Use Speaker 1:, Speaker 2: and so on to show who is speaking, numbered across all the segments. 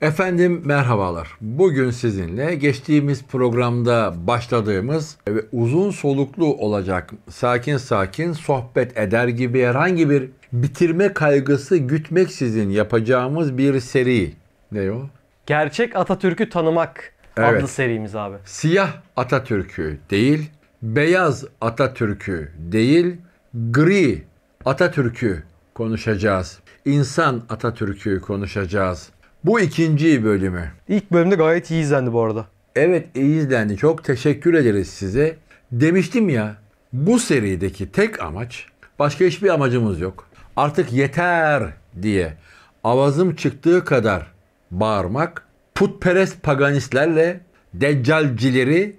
Speaker 1: Efendim merhabalar. Bugün sizinle geçtiğimiz programda başladığımız ve uzun soluklu olacak sakin sakin sohbet eder gibi herhangi bir bitirme kaygısı gütmek sizin yapacağımız bir seri. Ne o? Gerçek
Speaker 2: Atatürk'ü tanımak evet. adlı serimiz abi.
Speaker 1: Siyah Atatürk'ü değil, beyaz Atatürk'ü değil, gri Atatürk'ü konuşacağız. İnsan Atatürk'ü konuşacağız. Bu ikinci bölümü. İlk bölümde gayet iyi izlendi bu arada. Evet iyi izlendi. Çok teşekkür ederiz size. Demiştim ya bu serideki tek amaç başka hiçbir amacımız yok. Artık yeter diye avazım çıktığı kadar bağırmak putperest paganistlerle deccalcileri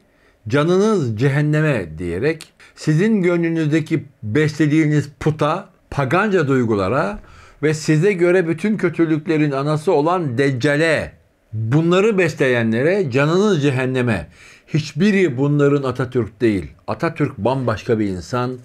Speaker 1: canınız cehenneme diyerek sizin gönlünüzdeki beslediğiniz puta, paganca duygulara ve size göre bütün kötülüklerin anası olan Deccale, bunları besleyenlere canınız cehenneme. Hiçbiri bunların Atatürk değil. Atatürk bambaşka bir insan.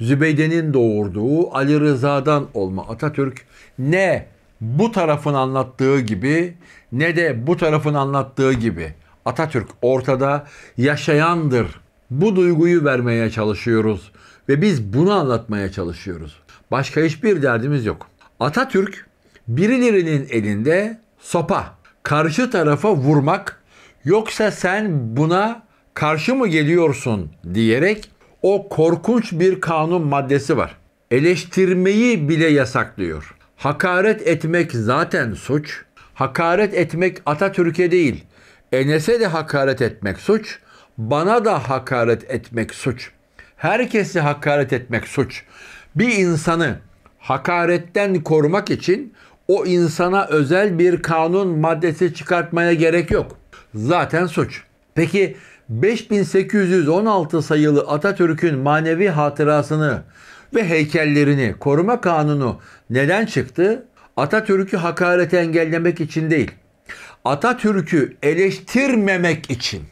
Speaker 1: Zübeyde'nin doğurduğu Ali Rıza'dan olma Atatürk ne bu tarafın anlattığı gibi ne de bu tarafın anlattığı gibi Atatürk ortada yaşayandır. Bu duyguyu vermeye çalışıyoruz ve biz bunu anlatmaya çalışıyoruz. Başka hiçbir derdimiz yok. Atatürk birilerinin elinde sopa, karşı tarafa vurmak yoksa sen buna karşı mı geliyorsun diyerek o korkunç bir kanun maddesi var. Eleştirmeyi bile yasaklıyor. Hakaret etmek zaten suç. Hakaret etmek Atatürk'e değil, Enes'e de hakaret etmek suç, bana da hakaret etmek suç. Herkesi hakaret etmek suç. Bir insanı hakaretten korumak için o insana özel bir kanun maddesi çıkartmaya gerek yok. Zaten suç. Peki 5816 sayılı Atatürk'ün manevi hatırasını ve heykellerini koruma kanunu neden çıktı? Atatürk'ü hakaret engellemek için değil. Atatürk'ü eleştirmemek için.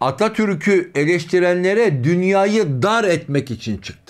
Speaker 1: Atatürk'ü eleştirenlere dünyayı dar etmek için çıktı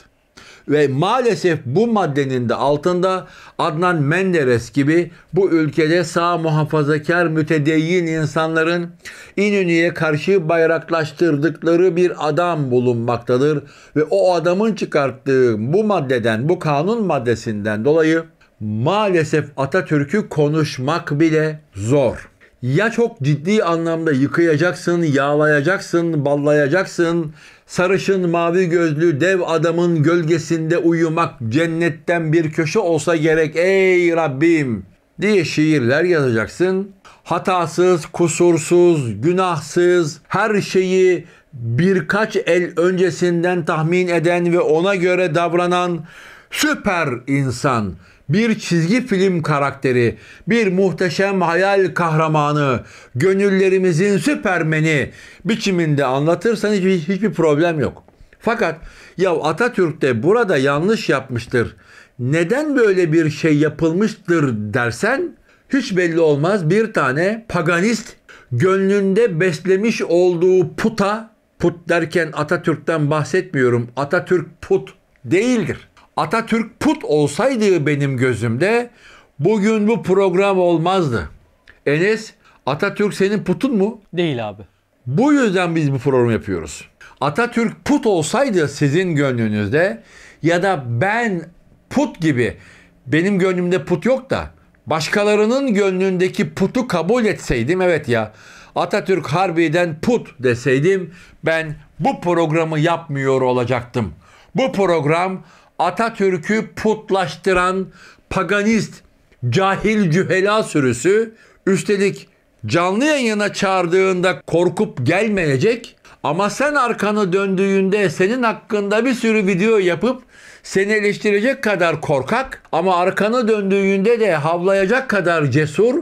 Speaker 1: ve maalesef bu maddenin de altında Adnan Menderes gibi bu ülkede sağ muhafazakar mütedeyyin insanların İnönü'ye karşı bayraklaştırdıkları bir adam bulunmaktadır ve o adamın çıkarttığı bu maddeden, bu kanun maddesinden dolayı maalesef Atatürk'ü konuşmak bile zor ya çok ciddi anlamda yıkayacaksın, yağlayacaksın, ballayacaksın. Sarışın mavi gözlü dev adamın gölgesinde uyumak cennetten bir köşe olsa gerek ey Rabbim diye şiirler yazacaksın. Hatasız, kusursuz, günahsız, her şeyi birkaç el öncesinden tahmin eden ve ona göre davranan süper insan bir çizgi film karakteri, bir muhteşem hayal kahramanı, gönüllerimizin süpermeni biçiminde anlatırsan hiç hiçbir problem yok. Fakat ya Atatürk de burada yanlış yapmıştır. Neden böyle bir şey yapılmıştır dersen hiç belli olmaz bir tane paganist gönlünde beslemiş olduğu puta put derken Atatürk'ten bahsetmiyorum. Atatürk put değildir. Atatürk put olsaydı benim gözümde bugün bu program olmazdı. Enes Atatürk senin putun mu? Değil abi. Bu yüzden biz bu programı yapıyoruz. Atatürk put olsaydı sizin gönlünüzde ya da ben put gibi benim gönlümde put yok da başkalarının gönlündeki putu kabul etseydim evet ya Atatürk harbiden put deseydim ben bu programı yapmıyor olacaktım. Bu program Atatürk'ü putlaştıran paganist cahil cühela sürüsü üstelik canlı yayına çağırdığında korkup gelmeyecek ama sen arkanı döndüğünde senin hakkında bir sürü video yapıp seni eleştirecek kadar korkak ama arkanı döndüğünde de havlayacak kadar cesur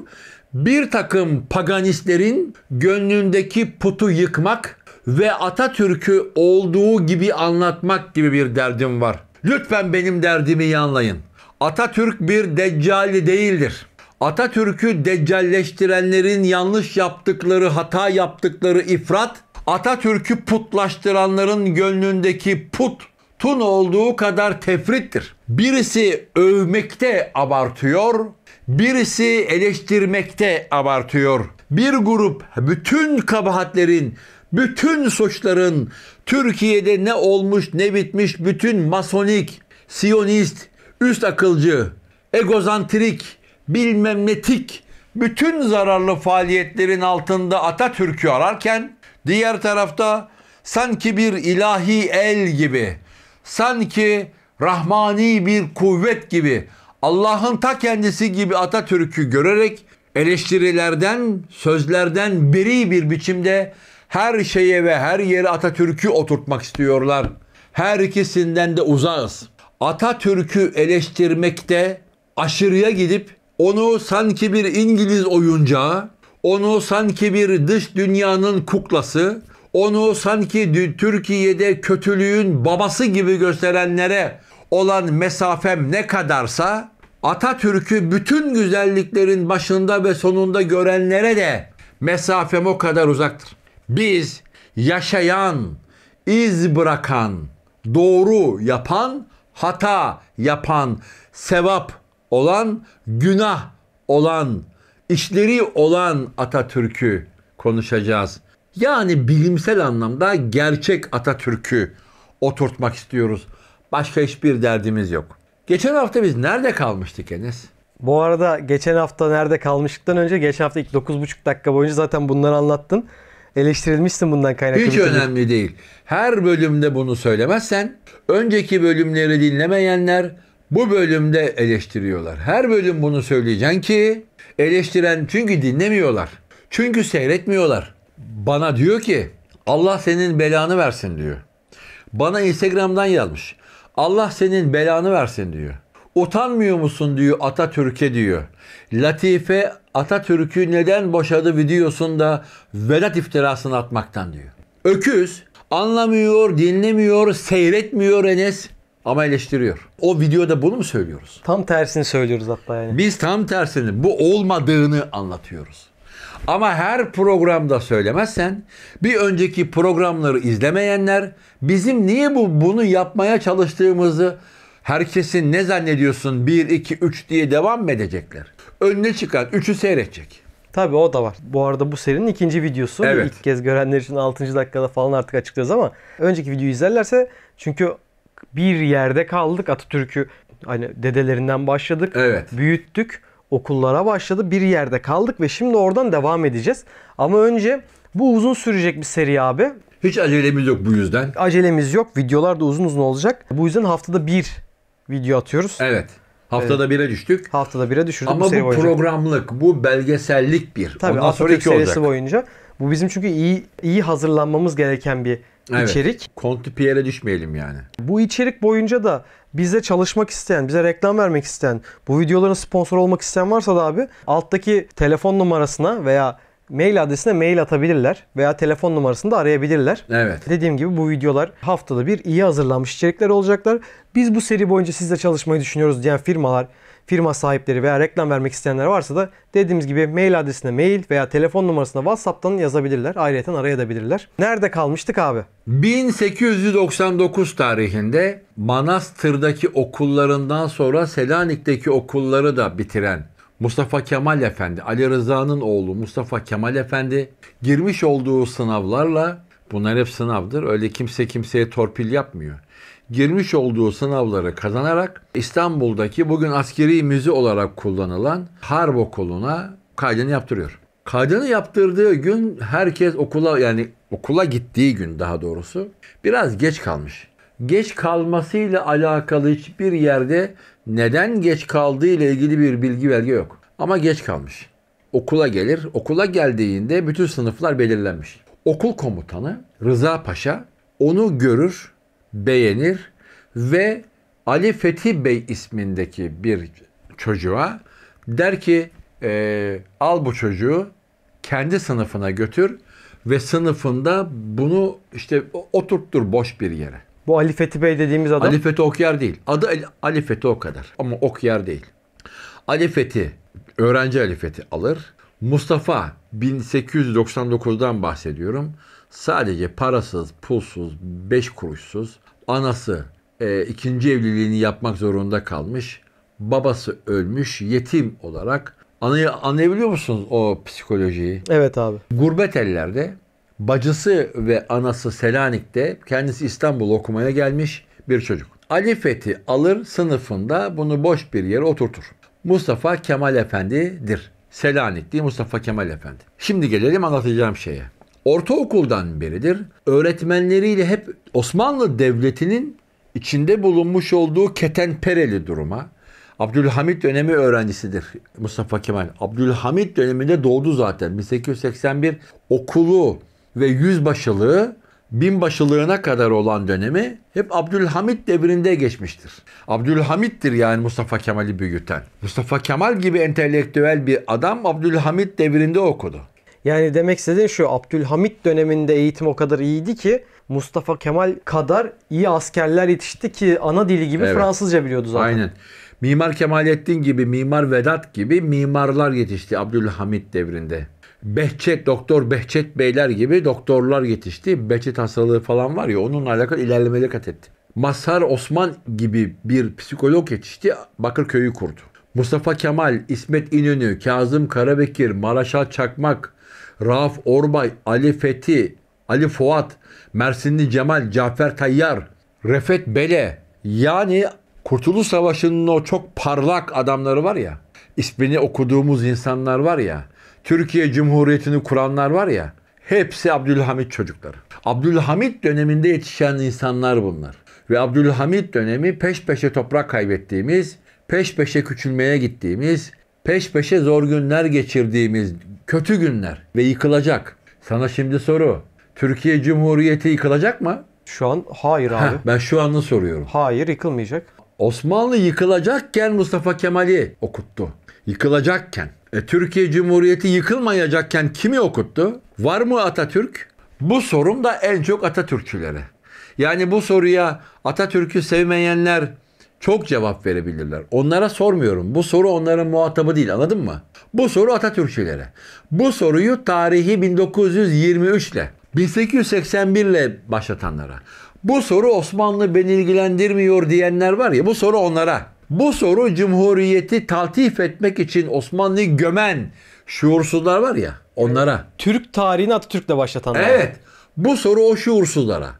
Speaker 1: bir takım paganistlerin gönlündeki putu yıkmak ve Atatürk'ü olduğu gibi anlatmak gibi bir derdim var. Lütfen benim derdimi iyi anlayın. Atatürk bir deccali değildir. Atatürk'ü deccalleştirenlerin yanlış yaptıkları, hata yaptıkları ifrat, Atatürk'ü putlaştıranların gönlündeki put tun olduğu kadar tefrittir. Birisi övmekte abartıyor, birisi eleştirmekte abartıyor. Bir grup bütün kabahatlerin bütün suçların Türkiye'de ne olmuş ne bitmiş bütün masonik, siyonist, üst akılcı, egozantrik, bilmem netik bütün zararlı faaliyetlerin altında Atatürk'ü ararken diğer tarafta sanki bir ilahi el gibi, sanki rahmani bir kuvvet gibi, Allah'ın ta kendisi gibi Atatürk'ü görerek eleştirilerden, sözlerden beri bir biçimde her şeye ve her yere Atatürk'ü oturtmak istiyorlar. Her ikisinden de uzağız. Atatürk'ü eleştirmekte aşırıya gidip onu sanki bir İngiliz oyuncağı, onu sanki bir dış dünyanın kuklası, onu sanki Türkiye'de kötülüğün babası gibi gösterenlere olan mesafem ne kadarsa Atatürk'ü bütün güzelliklerin başında ve sonunda görenlere de mesafem o kadar uzaktır. Biz yaşayan, iz bırakan, doğru yapan, hata yapan, sevap olan, günah olan, işleri olan Atatürk'ü konuşacağız. Yani bilimsel anlamda gerçek Atatürk'ü oturtmak istiyoruz. Başka hiçbir derdimiz yok. Geçen hafta biz nerede kalmıştık Enes? Bu arada geçen hafta nerede kalmıştıktan önce geçen hafta
Speaker 2: ilk 9,5 dakika boyunca zaten bunları anlattın. Eleştirilmişsin bundan kaynaklı. Hiç önemli
Speaker 1: değil. Her bölümde bunu söylemezsen önceki bölümleri dinlemeyenler bu bölümde eleştiriyorlar. Her bölüm bunu söyleyeceksin ki eleştiren çünkü dinlemiyorlar. Çünkü seyretmiyorlar. Bana diyor ki Allah senin belanı versin diyor. Bana Instagram'dan yazmış. Allah senin belanı versin diyor. Utanmıyor musun diyor Atatürk'e diyor. Latife Atatürk'ü neden boşadı videosunda Vedat iftirasını atmaktan diyor. Öküz anlamıyor, dinlemiyor, seyretmiyor Enes ama eleştiriyor. O videoda bunu mu söylüyoruz? Tam tersini söylüyoruz hatta yani. Biz tam tersini bu olmadığını anlatıyoruz. Ama her programda söylemezsen bir önceki programları izlemeyenler bizim niye bu bunu yapmaya çalıştığımızı Herkesin ne zannediyorsun 1, 2, 3 diye devam mı edecekler? Önüne çıkan 3'ü seyredecek.
Speaker 2: Tabii o da var. Bu arada bu serinin ikinci videosu. Evet. İlk kez görenler için 6. dakikada falan artık açıklayacağız ama önceki videoyu izlerlerse çünkü bir yerde kaldık Atatürk'ü hani dedelerinden başladık. Evet. Büyüttük. Okullara başladı. Bir yerde kaldık ve şimdi oradan devam edeceğiz. Ama önce bu uzun sürecek bir seri abi. Hiç acelemiz yok bu yüzden. Acelemiz yok. Videolar da uzun uzun olacak. Bu yüzden haftada bir video atıyoruz. Evet. Haftada
Speaker 1: ee, bire düştük.
Speaker 2: Haftada bire düşürdük. Ama bu, bu programlık, bu belgesellik bir. Tabii Ondan sonra iki olacak. boyunca. Bu bizim çünkü iyi iyi hazırlanmamız gereken bir evet. içerik.
Speaker 1: Konti piyere düşmeyelim yani.
Speaker 2: Bu içerik boyunca da bize çalışmak isteyen, bize reklam vermek isteyen, bu videoların sponsor olmak isteyen varsa da abi alttaki telefon numarasına veya mail adresine mail atabilirler veya telefon numarasını da arayabilirler. Evet. Dediğim gibi bu videolar haftada bir iyi hazırlanmış içerikler olacaklar. Biz bu seri boyunca sizle çalışmayı düşünüyoruz diyen firmalar, firma sahipleri veya reklam vermek isteyenler varsa da dediğimiz gibi mail adresine mail veya telefon numarasına WhatsApp'tan yazabilirler. Ayrıca arayabilirler. Nerede kalmıştık abi?
Speaker 1: 1899 tarihinde Manastır'daki okullarından sonra Selanik'teki okulları da bitiren Mustafa Kemal Efendi, Ali Rıza'nın oğlu Mustafa Kemal Efendi girmiş olduğu sınavlarla, bunlar hep sınavdır, öyle kimse kimseye torpil yapmıyor. Girmiş olduğu sınavları kazanarak İstanbul'daki bugün askeri müze olarak kullanılan Harp Okulu'na kaydını yaptırıyor. Kaydını yaptırdığı gün herkes okula yani okula gittiği gün daha doğrusu biraz geç kalmış. Geç kalmasıyla alakalı hiçbir yerde neden geç kaldığı ile ilgili bir bilgi belge yok. Ama geç kalmış. Okula gelir. Okula geldiğinde bütün sınıflar belirlenmiş. Okul komutanı Rıza Paşa onu görür, beğenir ve Ali Fethi Bey ismindeki bir çocuğa der ki e, al bu çocuğu kendi sınıfına götür ve sınıfında bunu işte oturttur boş bir yere.
Speaker 2: Bu Ali Fethi Bey dediğimiz adam. Ali
Speaker 1: Fethi Okyar değil. Adı Ali, Ali Fethi o kadar. Ama Okyar değil. Ali Fethi, öğrenci Ali Fethi alır. Mustafa 1899'dan bahsediyorum. Sadece parasız, pulsuz, beş kuruşsuz anası e, ikinci evliliğini yapmak zorunda kalmış. Babası ölmüş, yetim olarak. Anlayabiliyor musunuz o psikolojiyi? Evet abi. Gurbet ellerde Bacısı ve anası Selanik'te, kendisi İstanbul okumaya gelmiş bir çocuk. Ali Fethi alır sınıfında bunu boş bir yere oturtur. Mustafa Kemal Efendi'dir. Selanikli Mustafa Kemal Efendi. Şimdi gelelim anlatacağım şeye. Ortaokuldan beridir öğretmenleriyle hep Osmanlı Devleti'nin içinde bulunmuş olduğu ketenpereli duruma, Abdülhamit dönemi öğrencisidir Mustafa Kemal. Abdülhamit döneminde doğdu zaten 1881. Okulu, ve yüzbaşılığı binbaşılığına kadar olan dönemi hep Abdülhamit devrinde geçmiştir. Abdülhamit'tir yani Mustafa Kemal'i büyüten. Mustafa Kemal gibi entelektüel bir adam Abdülhamit devrinde okudu. Yani demek istediğin şu Abdülhamit döneminde eğitim o kadar iyiydi ki Mustafa
Speaker 2: Kemal kadar iyi askerler yetişti ki ana dili gibi evet. Fransızca biliyordu zaten. Aynen.
Speaker 1: Mimar Kemalettin gibi, Mimar Vedat gibi mimarlar yetişti Abdülhamit devrinde. Behçet, Doktor Behçet Beyler gibi doktorlar yetişti. Behçet hastalığı falan var ya onunla alakalı ilerlemeleri kat etti. Masar Osman gibi bir psikolog yetişti. Bakırköy'ü kurdu. Mustafa Kemal, İsmet İnönü, Kazım Karabekir, Maraşal Çakmak, Rauf Orbay, Ali Fethi, Ali Fuat, Mersinli Cemal, Cafer Tayyar, Refet Bele. Yani Kurtuluş Savaşı'nın o çok parlak adamları var ya, ismini okuduğumuz insanlar var ya, Türkiye Cumhuriyeti'ni kuranlar var ya hepsi Abdülhamit çocukları. Abdülhamit döneminde yetişen insanlar bunlar. Ve Abdülhamit dönemi peş peşe toprak kaybettiğimiz, peş peşe küçülmeye gittiğimiz, peş peşe zor günler geçirdiğimiz kötü günler ve yıkılacak. Sana şimdi soru. Türkiye Cumhuriyeti yıkılacak mı? Şu an hayır abi. Heh, ben şu anı soruyorum. Hayır yıkılmayacak. Osmanlı yıkılacakken Mustafa Kemal'i okuttu. Yıkılacakken. E, Türkiye Cumhuriyeti yıkılmayacakken kimi okuttu? Var mı Atatürk? Bu sorum da en çok Atatürkçülere. Yani bu soruya Atatürk'ü sevmeyenler çok cevap verebilirler. Onlara sormuyorum. Bu soru onların muhatabı değil anladın mı? Bu soru Atatürkçülere. Bu soruyu tarihi 1923 ile 1881 ile başlatanlara. Bu soru Osmanlı beni ilgilendirmiyor diyenler var ya bu soru onlara. Bu soru cumhuriyeti taltif etmek için Osmanlı'yı gömen şuursuzlar var ya onlara. Türk tarihini Atatürk'le başlatanlar. Evet. Bu soru o şuursuzlara.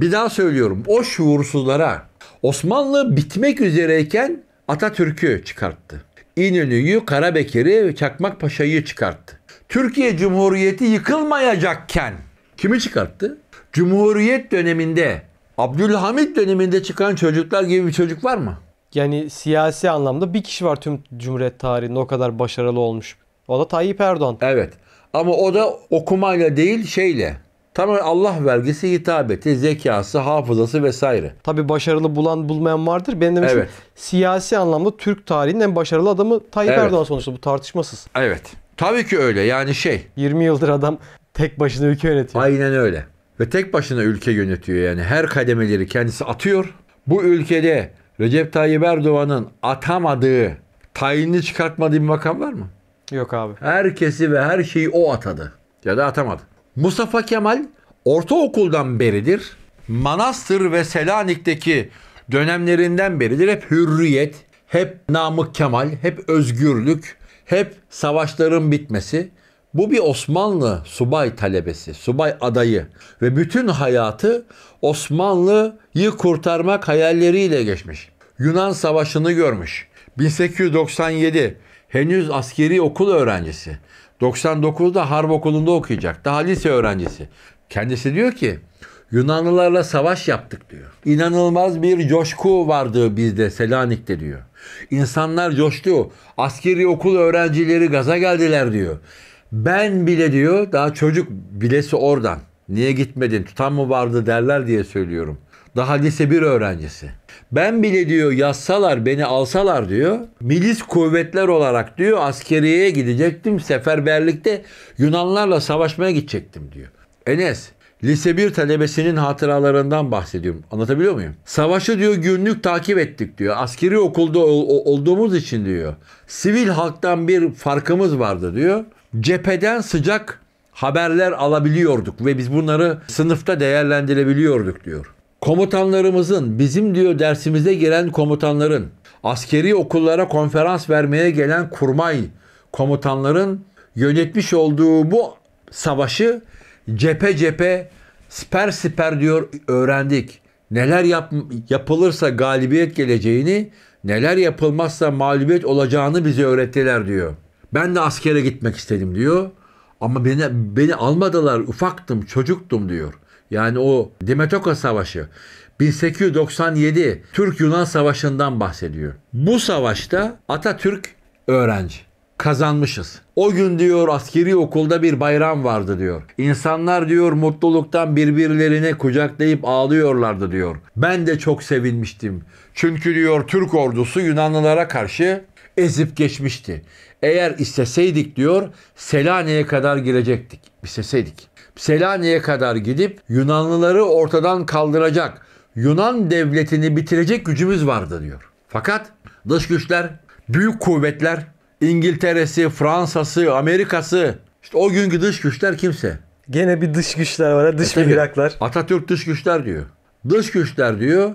Speaker 1: Bir daha söylüyorum. O şuursuzlara Osmanlı bitmek üzereyken Atatürk'ü çıkarttı. İnönü'yü, Karabekir'i, Çakmak Paşa'yı çıkarttı. Türkiye Cumhuriyeti yıkılmayacakken kimi çıkarttı? Cumhuriyet döneminde, Abdülhamit döneminde çıkan çocuklar gibi bir çocuk var mı? yani siyasi
Speaker 2: anlamda bir kişi var tüm Cumhuriyet tarihinde o kadar başarılı olmuş. O da Tayyip Erdoğan. Evet.
Speaker 1: Ama o da okumayla değil şeyle. Tamam Allah vergisi, hitabeti, zekası, hafızası vesaire. Tabi başarılı bulan bulmayan vardır. Ben demiştim evet. siyasi
Speaker 2: anlamda Türk tarihinin en başarılı adamı Tayyip evet. Erdoğan sonuçta bu tartışmasız.
Speaker 1: Evet. Tabii ki öyle yani şey. 20 yıldır adam tek başına ülke yönetiyor. Aynen öyle. Ve tek başına ülke yönetiyor yani. Her kademeleri kendisi atıyor. Bu ülkede Recep Tayyip Erdoğan'ın atamadığı, tayinini çıkartmadığı bir makam var mı? Yok abi. Herkesi ve her şeyi o atadı. Ya da atamadı. Mustafa Kemal ortaokuldan beridir. Manastır ve Selanik'teki dönemlerinden beridir hep hürriyet, hep Namık Kemal, hep özgürlük, hep savaşların bitmesi. Bu bir Osmanlı subay talebesi, subay adayı ve bütün hayatı Osmanlı'yı kurtarmak hayalleriyle geçmiş. Yunan Savaşı'nı görmüş. 1897 henüz askeri okul öğrencisi. 99'da harp okulunda okuyacak. Daha lise öğrencisi. Kendisi diyor ki Yunanlılarla savaş yaptık diyor. İnanılmaz bir coşku vardı bizde Selanik'te diyor. İnsanlar coştu. Askeri okul öğrencileri gaza geldiler diyor. Ben bile diyor daha çocuk bilesi oradan. Niye gitmedin tutan mı vardı derler diye söylüyorum. Daha lise bir öğrencisi. Ben bile diyor yazsalar beni alsalar diyor. Milis kuvvetler olarak diyor askeriye gidecektim. Seferberlikte Yunanlarla savaşmaya gidecektim diyor. Enes Lise bir talebesinin hatıralarından bahsediyorum. Anlatabiliyor muyum? Savaşı diyor günlük takip ettik diyor. Askeri okulda olduğumuz için diyor. Sivil halktan bir farkımız vardı diyor cepheden sıcak haberler alabiliyorduk ve biz bunları sınıfta değerlendirebiliyorduk diyor. Komutanlarımızın, bizim diyor dersimize gelen komutanların, askeri okullara konferans vermeye gelen kurmay komutanların yönetmiş olduğu bu savaşı cephe cephe siper siper diyor öğrendik. Neler yap, yapılırsa galibiyet geleceğini, neler yapılmazsa mağlubiyet olacağını bize öğrettiler diyor. Ben de askere gitmek istedim diyor. Ama beni, beni almadılar ufaktım çocuktum diyor. Yani o Demetoka Savaşı 1897 Türk-Yunan Savaşı'ndan bahsediyor. Bu savaşta Atatürk öğrenci. Kazanmışız. O gün diyor askeri okulda bir bayram vardı diyor. İnsanlar diyor mutluluktan birbirlerine kucaklayıp ağlıyorlardı diyor. Ben de çok sevinmiştim. Çünkü diyor Türk ordusu Yunanlılara karşı ezip geçmişti. Eğer isteseydik diyor Selanik'e kadar girecektik. İsteseydik. Selanik'e kadar gidip Yunanlıları ortadan kaldıracak, Yunan devletini bitirecek gücümüz vardı diyor. Fakat dış güçler, büyük kuvvetler, İngiltere'si, Fransa'sı, Amerika'sı, işte o günkü dış güçler kimse. Gene bir dış güçler var, dış e, mihraklar. Atatürk dış güçler diyor. Dış güçler diyor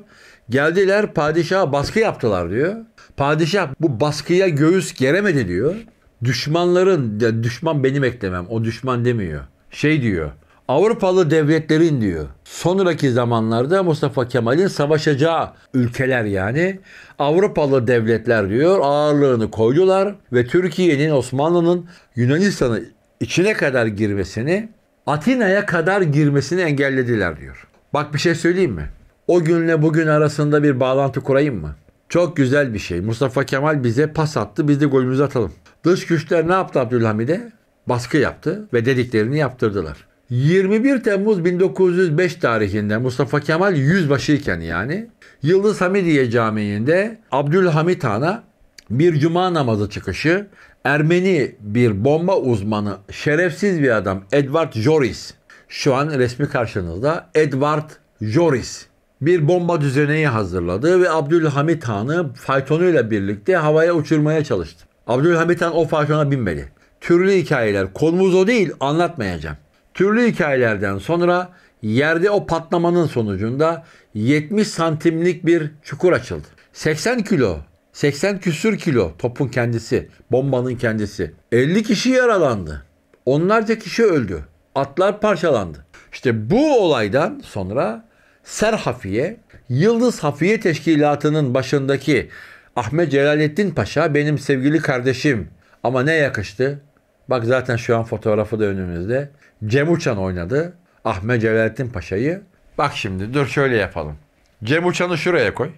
Speaker 1: Geldiler padişaha baskı yaptılar diyor. Padişah bu baskıya göğüs geremedi diyor. Düşmanların, düşman benim eklemem, o düşman demiyor. Şey diyor, Avrupalı devletlerin diyor sonraki zamanlarda Mustafa Kemal'in savaşacağı ülkeler yani Avrupalı devletler diyor ağırlığını koydular ve Türkiye'nin Osmanlı'nın Yunanistan'ı içine kadar girmesini Atina'ya kadar girmesini engellediler diyor. Bak bir şey söyleyeyim mi? o günle bugün arasında bir bağlantı kurayım mı? Çok güzel bir şey. Mustafa Kemal bize pas attı. Biz de golümüzü atalım. Dış güçler ne yaptı Abdülhamid'e? Baskı yaptı ve dediklerini yaptırdılar. 21 Temmuz 1905 tarihinde Mustafa Kemal yüzbaşıyken yani Yıldız Hamidiye Camii'nde Abdülhamit Han'a bir cuma namazı çıkışı Ermeni bir bomba uzmanı şerefsiz bir adam Edward Joris şu an resmi karşınızda Edward Joris bir bomba düzeneği hazırladı ve Abdülhamit Han'ı faytonuyla birlikte havaya uçurmaya çalıştı. Abdülhamit Han o faytona binmedi. Türlü hikayeler, konumuz o değil anlatmayacağım. Türlü hikayelerden sonra yerde o patlamanın sonucunda 70 santimlik bir çukur açıldı. 80 kilo 80 küsür kilo topun kendisi, bombanın kendisi. 50 kişi yaralandı. Onlarca kişi öldü. Atlar parçalandı. İşte bu olaydan sonra Ser Hafiye Yıldız Hafiye Teşkilatı'nın başındaki Ahmet Celalettin Paşa benim sevgili kardeşim. Ama ne yakıştı? Bak zaten şu an fotoğrafı da önümüzde. Cem Uçan oynadı Ahmet Celalettin Paşa'yı. Bak şimdi dur şöyle yapalım. Cem Uçan'ı şuraya koy.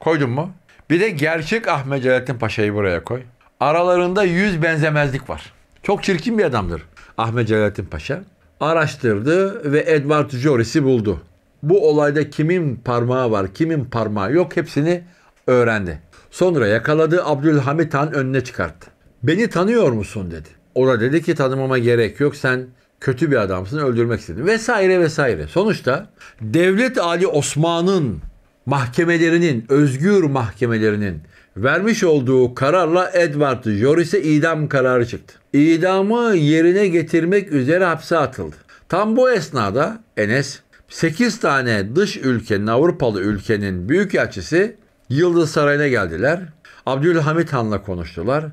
Speaker 1: Koydun mu? Bir de gerçek Ahmet Celalettin Paşa'yı buraya koy. Aralarında yüz benzemezlik var. Çok çirkin bir adamdır Ahmet Celalettin Paşa. Araştırdı ve Edward Joris'i buldu bu olayda kimin parmağı var, kimin parmağı yok hepsini öğrendi. Sonra yakaladığı Abdülhamit Han önüne çıkarttı. Beni tanıyor musun dedi. O da dedi ki tanımama gerek yok sen kötü bir adamsın öldürmek istedim vesaire vesaire. Sonuçta devlet Ali Osman'ın mahkemelerinin, özgür mahkemelerinin vermiş olduğu kararla Edward Joris'e idam kararı çıktı. İdamı yerine getirmek üzere hapse atıldı. Tam bu esnada Enes 8 tane dış ülkenin, Avrupalı ülkenin büyük büyükelçisi Yıldız Sarayı'na geldiler. Abdülhamit Han'la konuştular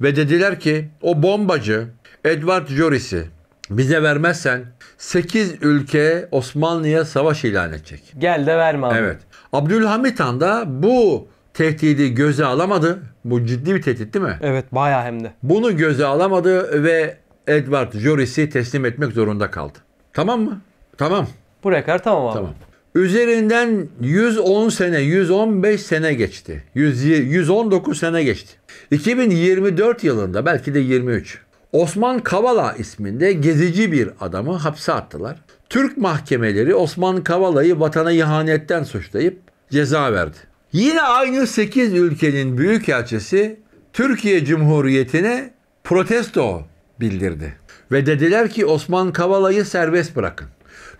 Speaker 1: ve dediler ki o bombacı Edward Joris'i bize vermezsen 8 ülke Osmanlı'ya savaş ilan edecek. Gel de verme abi. Evet. Abdülhamit Han da bu tehdidi göze alamadı. Bu ciddi bir tehdit değil mi? Evet bayağı hem de. Bunu göze alamadı ve Edward Joris'i teslim etmek zorunda kaldı. Tamam mı? Tamam. Buraya kadar tamam abi. Tamam. Üzerinden 110 sene, 115 sene geçti. 100, 119 sene geçti. 2024 yılında belki de 23. Osman Kavala isminde gezici bir adamı hapse attılar. Türk mahkemeleri Osman Kavala'yı vatana ihanetten suçlayıp ceza verdi. Yine aynı 8 ülkenin büyükelçisi Türkiye Cumhuriyeti'ne protesto bildirdi. Ve dediler ki Osman Kavala'yı serbest bırakın.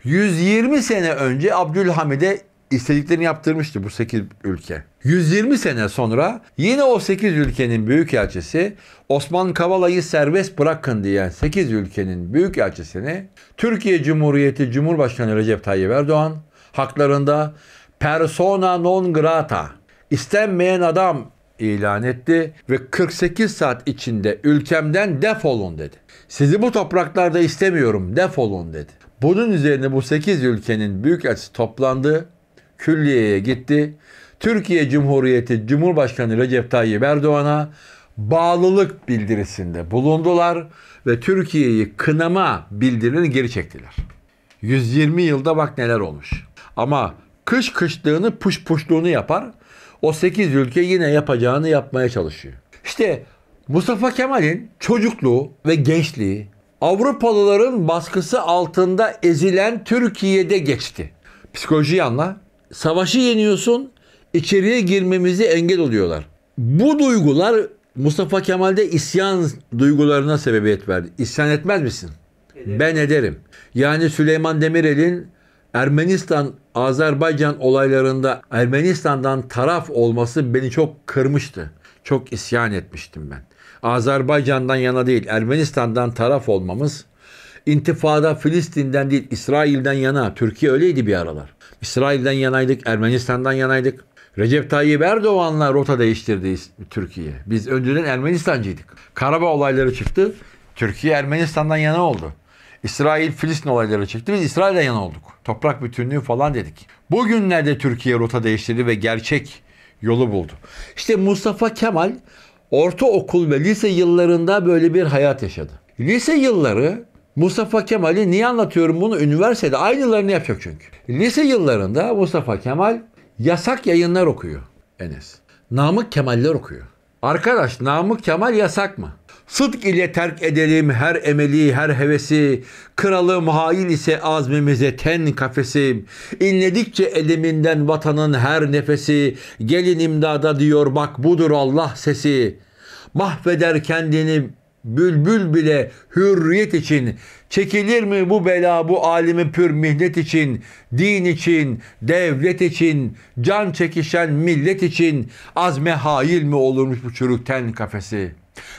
Speaker 1: 120 sene önce Abdülhamid'e istediklerini yaptırmıştı bu 8 ülke. 120 sene sonra yine o 8 ülkenin büyükelçisi Osman Kavala'yı serbest bırakın diyen 8 ülkenin büyükelçisini Türkiye Cumhuriyeti Cumhurbaşkanı Recep Tayyip Erdoğan haklarında persona non grata istenmeyen adam ilan etti ve 48 saat içinde ülkemden defolun dedi. Sizi bu topraklarda istemiyorum defolun dedi. Bunun üzerine bu 8 ülkenin büyük açısı toplandı. Külliye'ye gitti. Türkiye Cumhuriyeti Cumhurbaşkanı Recep Tayyip Erdoğan'a bağlılık bildirisinde bulundular ve Türkiye'yi kınama bildirini geri çektiler. 120 yılda bak neler olmuş. Ama kış kışlığını puş puşluğunu yapar. O 8 ülke yine yapacağını yapmaya çalışıyor. İşte Mustafa Kemal'in çocukluğu ve gençliği Avrupalıların baskısı altında ezilen Türkiye'de geçti. psikoloji anla. Savaşı yeniyorsun, içeriye girmemizi engel oluyorlar. Bu duygular Mustafa Kemal'de isyan duygularına sebebiyet verdi. İsyan etmez misin? Ederim. Ben ederim. Yani Süleyman Demirel'in Ermenistan Azerbaycan olaylarında Ermenistan'dan taraf olması beni çok kırmıştı. Çok isyan etmiştim ben. Azerbaycan'dan yana değil Ermenistan'dan taraf olmamız intifada Filistin'den değil İsrail'den yana Türkiye öyleydi bir aralar. İsrail'den yanaydık, Ermenistan'dan yanaydık. Recep Tayyip Erdoğan'la rota değiştirdi Türkiye. Biz önceden Ermenistancıydık. Karabağ olayları çıktı. Türkiye Ermenistan'dan yana oldu. İsrail Filistin olayları çıktı. Biz İsrail'den yana olduk. Toprak bütünlüğü falan dedik. Bugünlerde Türkiye rota değiştirdi ve gerçek yolu buldu. İşte Mustafa Kemal ortaokul ve lise yıllarında böyle bir hayat yaşadı. Lise yılları Mustafa Kemal'i niye anlatıyorum bunu? Üniversitede aynılarını yapacak çünkü. Lise yıllarında Mustafa Kemal yasak yayınlar okuyor Enes. Namık Kemal'ler okuyor. Arkadaş Namık Kemal yasak mı? Sıdk ile terk edelim her emeli, her hevesi. kralı hain ise azmimize ten kafesi. İnledikçe eliminden vatanın her nefesi. Gelin imdada diyor bak budur Allah sesi mahveder kendini bülbül bile hürriyet için çekilir mi bu bela bu alimi pür mihnet için din için devlet için can çekişen millet için azme hail mi olurmuş bu çürükten kafesi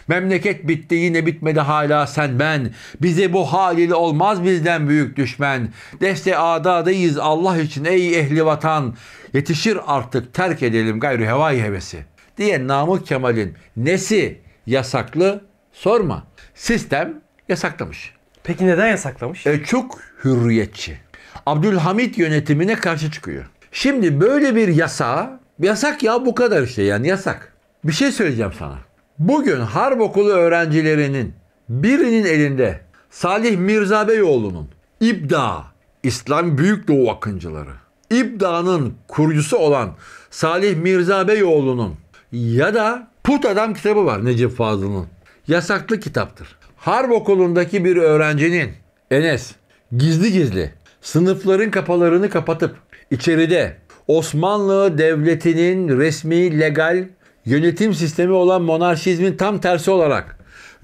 Speaker 1: Memleket bitti yine bitmedi hala sen ben. Bize bu halil olmaz bizden büyük düşman Deste adadayız Allah için ey ehli vatan. Yetişir artık terk edelim gayrı hevai hevesi.'' diye Namık Kemal'in nesi yasaklı sorma. Sistem yasaklamış. Peki neden yasaklamış? E, çok hürriyetçi. Abdülhamit yönetimine karşı çıkıyor. Şimdi böyle bir yasa, yasak ya bu kadar işte yani yasak. Bir şey söyleyeceğim sana. Bugün harp okulu öğrencilerinin birinin elinde Salih Mirza Beyoğlu'nun İbda, İslam Büyük Doğu Akıncıları, İbda'nın kurucusu olan Salih Mirza Beyoğlu'nun ya da Put Adam kitabı var Necip Fazıl'ın. Yasaklı kitaptır. Harp okulundaki bir öğrencinin Enes gizli gizli sınıfların kapalarını kapatıp içeride Osmanlı Devleti'nin resmi legal yönetim sistemi olan monarşizmin tam tersi olarak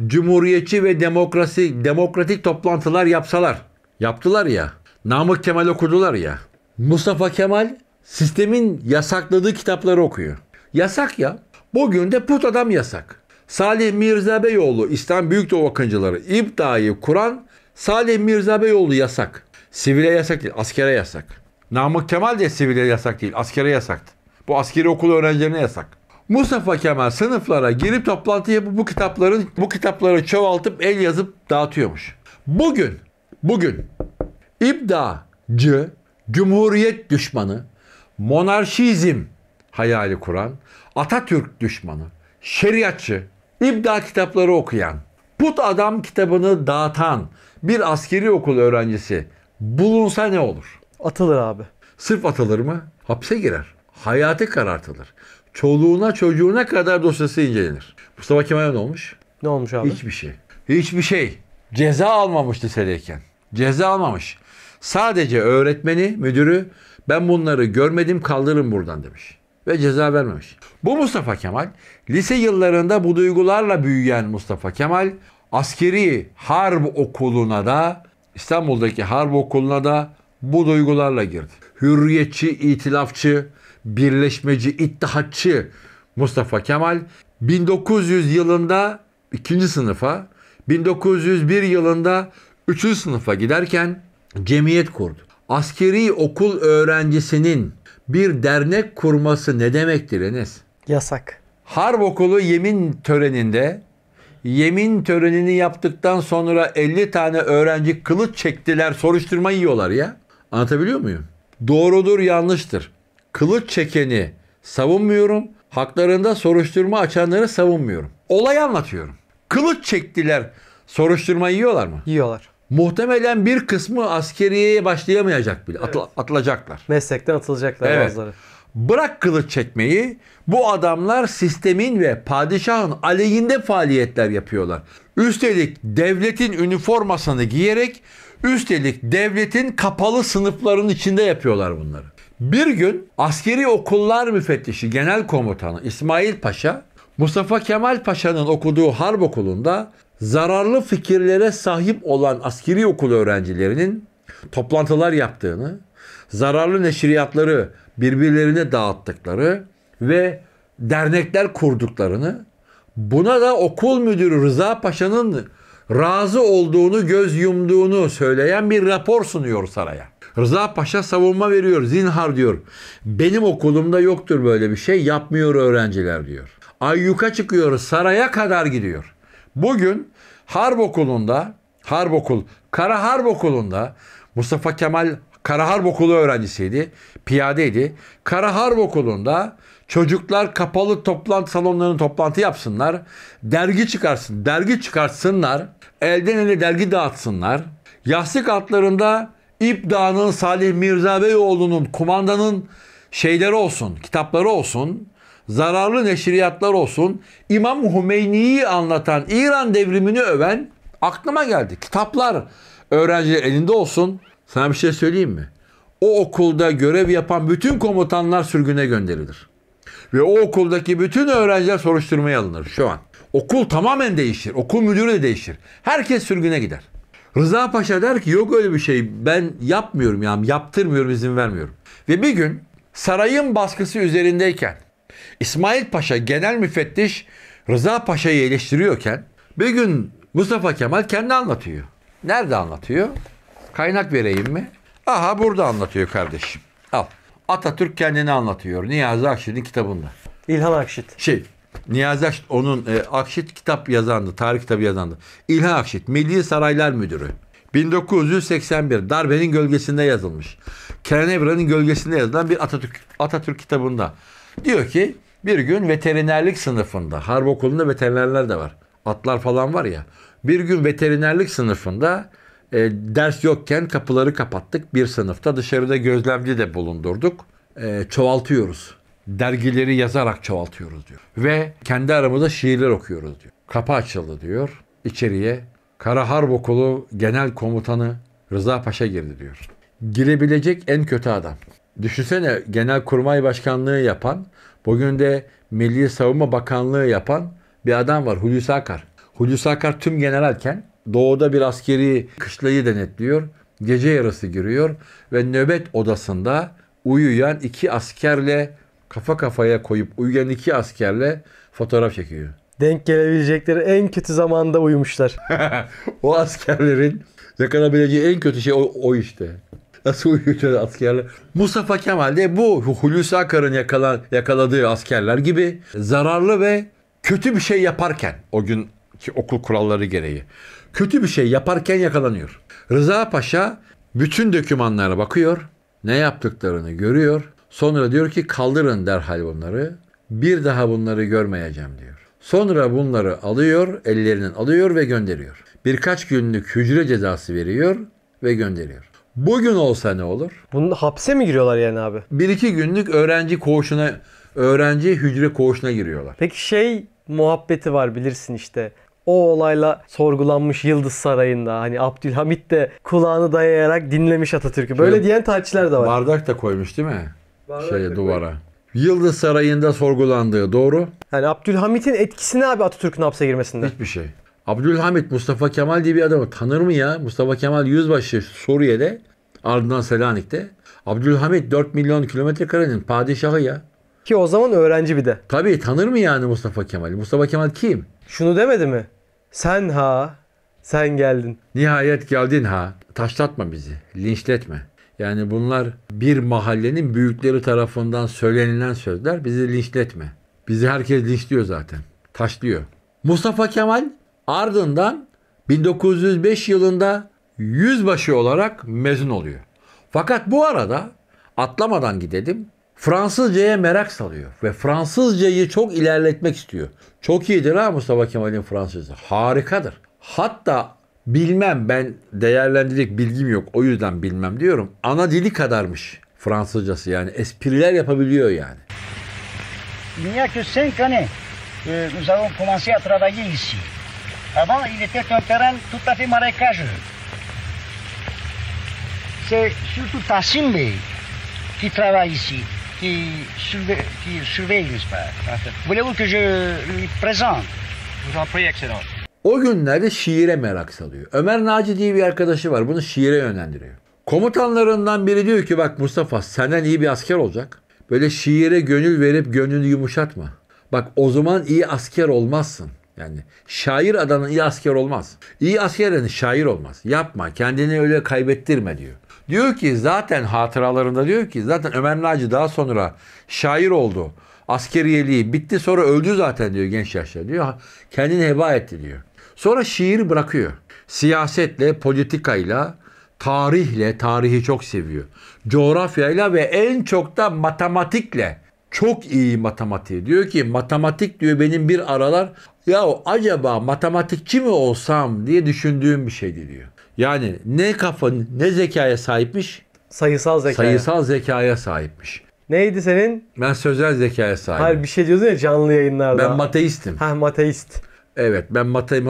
Speaker 1: cumhuriyetçi ve demokrasi demokratik toplantılar yapsalar. Yaptılar ya. Namık Kemal okudular ya. Mustafa Kemal sistemin yasakladığı kitapları okuyor. Yasak ya. Bugün de put adam yasak. Salih Mirza Beyoğlu, İslam Büyükdoğu Akıncıları, İbda'yı kuran Salih Mirza Beyoğlu yasak. Sivile yasak değil, askere yasak. Namık Kemal de sivile yasak değil, askere yasaktı. Bu askeri okul öğrencilerine yasak. Mustafa Kemal sınıflara girip toplantı yapıp bu kitapların bu kitapları çoğaltıp el yazıp dağıtıyormuş. Bugün bugün İbdacı, cumhuriyet düşmanı, monarşizm hayali kuran, Atatürk düşmanı, şeriatçı, İbda kitapları okuyan, Put Adam kitabını dağıtan bir askeri okul öğrencisi bulunsa ne olur? Atılır abi. Sırf atılır mı? Hapse girer. Hayatı karartılır. Çoluğuna çocuğuna kadar dosyası incelenir. Mustafa Kemal ne olmuş? Ne olmuş abi? Hiçbir şey. Hiçbir şey. Ceza almamış lisedeyken. Ceza almamış. Sadece öğretmeni, müdürü ben bunları görmedim kaldırın buradan demiş ve ceza vermemiş. Bu Mustafa Kemal, lise yıllarında bu duygularla büyüyen Mustafa Kemal, askeri harp okuluna da, İstanbul'daki harp okuluna da bu duygularla girdi. Hürriyetçi, itilafçı, birleşmeci, ittihatçı Mustafa Kemal 1900 yılında 2. sınıfa, 1901 yılında 3. sınıfa giderken cemiyet kurdu. Askeri okul öğrencisinin bir dernek kurması ne demektir Enes? Yasak. Harp okulu yemin töreninde yemin törenini yaptıktan sonra 50 tane öğrenci kılıç çektiler soruşturma yiyorlar ya. Anlatabiliyor muyum? Doğrudur yanlıştır. Kılıç çekeni savunmuyorum. Haklarında soruşturma açanları savunmuyorum. Olayı anlatıyorum. Kılıç çektiler soruşturma yiyorlar mı? Yiyorlar muhtemelen bir kısmı askeriyeye başlayamayacak bile. Evet. Atıl- atılacaklar. Meslekten atılacaklar evet. bazıları. Bırak kılıç çekmeyi, bu adamlar sistemin ve padişahın aleyhinde faaliyetler yapıyorlar. Üstelik devletin üniformasını giyerek, üstelik devletin kapalı sınıfların içinde yapıyorlar bunları. Bir gün askeri okullar müfettişi genel komutanı İsmail Paşa Mustafa Kemal Paşa'nın okuduğu harp okulunda zararlı fikirlere sahip olan askeri okul öğrencilerinin toplantılar yaptığını, zararlı neşriyatları birbirlerine dağıttıkları ve dernekler kurduklarını, buna da okul müdürü Rıza Paşa'nın razı olduğunu göz yumduğunu söyleyen bir rapor sunuyor saraya. Rıza Paşa savunma veriyor, zinhar diyor. Benim okulumda yoktur böyle bir şey, yapmıyor öğrenciler diyor. Ayyuka çıkıyor, saraya kadar gidiyor. Bugün Harp Okulu'nda, Harp Okul, Kara Harp Okulu'nda Mustafa Kemal Kara Harp Okulu öğrencisiydi, piyadeydi. Kara Harp Okulu'nda çocuklar kapalı toplantı salonlarının toplantı yapsınlar, dergi çıkarsın, dergi çıkartsınlar, elden ele dergi dağıtsınlar. Yastık altlarında İbda'nın Salih Mirza Beyoğlu'nun kumandanın şeyleri olsun, kitapları olsun zararlı neşriyatlar olsun, İmam Hümeyni'yi anlatan, İran devrimini öven aklıma geldi. Kitaplar öğrenci elinde olsun. Sana bir şey söyleyeyim mi? O okulda görev yapan bütün komutanlar sürgüne gönderilir. Ve o okuldaki bütün öğrenciler soruşturmaya alınır şu an. Okul tamamen değişir. Okul müdürü de değişir. Herkes sürgüne gider. Rıza Paşa der ki yok öyle bir şey ben yapmıyorum yani yaptırmıyorum izin vermiyorum. Ve bir gün sarayın baskısı üzerindeyken İsmail Paşa Genel Müfettiş Rıza Paşa'yı eleştiriyorken bir gün Mustafa Kemal kendi anlatıyor. Nerede anlatıyor? Kaynak vereyim mi? Aha burada anlatıyor kardeşim. Al. Atatürk kendini anlatıyor. Niyazi Akşit'in kitabında. İlhan Akşit. Şey, Niyazi Akşit onun e, Akşit kitap yazandı. Tarih kitabı yazandı. İlhan Akşit Milli Saraylar Müdürü. 1981 darbenin gölgesinde yazılmış. Kenan gölgesinde yazılan bir Atatürk Atatürk kitabında. Diyor ki bir gün veterinerlik sınıfında, harp okulunda veterinerler de var. Atlar falan var ya. Bir gün veterinerlik sınıfında e, ders yokken kapıları kapattık. Bir sınıfta dışarıda gözlemci de bulundurduk. E, çoğaltıyoruz. Dergileri yazarak çoğaltıyoruz diyor. Ve kendi aramızda şiirler okuyoruz diyor. Kapı açıldı diyor. İçeriye Kara Harp Okulu Genel Komutanı Rıza Paşa girdi diyor. Girebilecek en kötü adam. Düşünsene Genel Kurmay Başkanlığı yapan Bugün de Milli Savunma Bakanlığı yapan bir adam var Hulusi Akar. Hulusi Akar tüm generalken doğuda bir askeri kışlayı denetliyor. Gece yarısı giriyor ve nöbet odasında uyuyan iki askerle kafa kafaya koyup uyuyan iki askerle fotoğraf çekiyor. Denk gelebilecekleri en kötü zamanda uyumuşlar. o askerlerin yakalabileceği en kötü şey o, o işte. Nasıl uyuyor askerler? Mustafa Kemal de bu Hulusi Akar'ın yakalan yakaladığı askerler gibi zararlı ve kötü bir şey yaparken o günki okul kuralları gereği kötü bir şey yaparken yakalanıyor. Rıza Paşa bütün dokümanlara bakıyor. Ne yaptıklarını görüyor. Sonra diyor ki kaldırın derhal bunları. Bir daha bunları görmeyeceğim diyor. Sonra bunları alıyor, ellerinden alıyor ve gönderiyor. Birkaç günlük hücre cezası veriyor ve gönderiyor. Bugün olsa ne olur? Bunun hapse mi giriyorlar yani abi? Bir iki günlük öğrenci koğuşuna, öğrenci hücre koğuşuna giriyorlar. Peki şey
Speaker 2: muhabbeti var bilirsin işte o olayla sorgulanmış Yıldız Sarayı'nda hani Abdülhamit de kulağını dayayarak dinlemiş Atatürk'ü. Böyle Şöyle,
Speaker 1: diyen tarihçiler de var. Bardak da koymuş değil mi? Bardak Şeye duvara. Koymuş. Yıldız Sarayı'nda sorgulandığı doğru. Yani Abdülhamit'in etkisi ne abi Atatürk'ün hapse girmesinde? Hiçbir şey. Abdülhamit Mustafa Kemal diye bir adamı tanır mı ya? Mustafa Kemal yüzbaşı Suriye'de ardından Selanik'te. Abdülhamit 4 milyon kilometre karenin padişahı ya. Ki o zaman öğrenci bir de. Tabii tanır mı yani Mustafa Kemal? Mustafa
Speaker 2: Kemal kim? Şunu demedi mi? Sen ha, sen geldin.
Speaker 1: Nihayet geldin ha. Taşlatma bizi, linçletme. Yani bunlar bir mahallenin büyükleri tarafından söylenilen sözler. Bizi linçletme. Bizi herkes linçliyor zaten. Taşlıyor. Mustafa Kemal Ardından 1905 yılında yüzbaşı olarak mezun oluyor. Fakat bu arada atlamadan gidelim. Fransızcaya merak salıyor ve Fransızcayı çok ilerletmek istiyor. Çok iyidir ha Mustafa Kemal'in Fransızca. Harikadır. Hatta bilmem ben değerlendirecek bilgim yok o yüzden bilmem diyorum. Ana dili kadarmış Fransızcası yani espriler yapabiliyor yani. 1905 année, nous avons
Speaker 2: commencé à travailler ici. Avant, il était un terrain tout à fait marécageux.
Speaker 1: C'est surtout Tassimbe qui travaille ici,
Speaker 2: qui surveille, qui surveille l'espace. Voulez-vous que je lui présente Vous en prie, Excellence.
Speaker 1: O günlerde şiire merak salıyor. Ömer Naci diye bir arkadaşı var. Bunu şiire yönlendiriyor. Komutanlarından biri diyor ki bak Mustafa senden iyi bir asker olacak. Böyle şiire gönül verip gönlünü yumuşatma. Bak o zaman iyi asker olmazsın. Yani şair adanın iyi asker olmaz. İyi askerin şair olmaz. Yapma kendini öyle kaybettirme diyor. Diyor ki zaten hatıralarında diyor ki zaten Ömer Naci daha sonra şair oldu. Askeriyeliği bitti sonra öldü zaten diyor genç yaşta diyor. Kendini heba etti diyor. Sonra şiir bırakıyor. Siyasetle, politikayla, tarihle, tarihi çok seviyor. Coğrafyayla ve en çok da matematikle çok iyi matematiği. Diyor ki matematik diyor benim bir aralar ya acaba matematikçi mi olsam diye düşündüğüm bir şeydi diyor. Yani ne kafa ne zekaya sahipmiş? Sayısal zekaya. Sayısal zekaya sahipmiş.
Speaker 2: Neydi senin?
Speaker 1: Ben sözel zekaya sahibim. Hayır bir şey diyordun ya canlı yayınlarda. Ben mateistim. Ha mateist. Evet ben mate,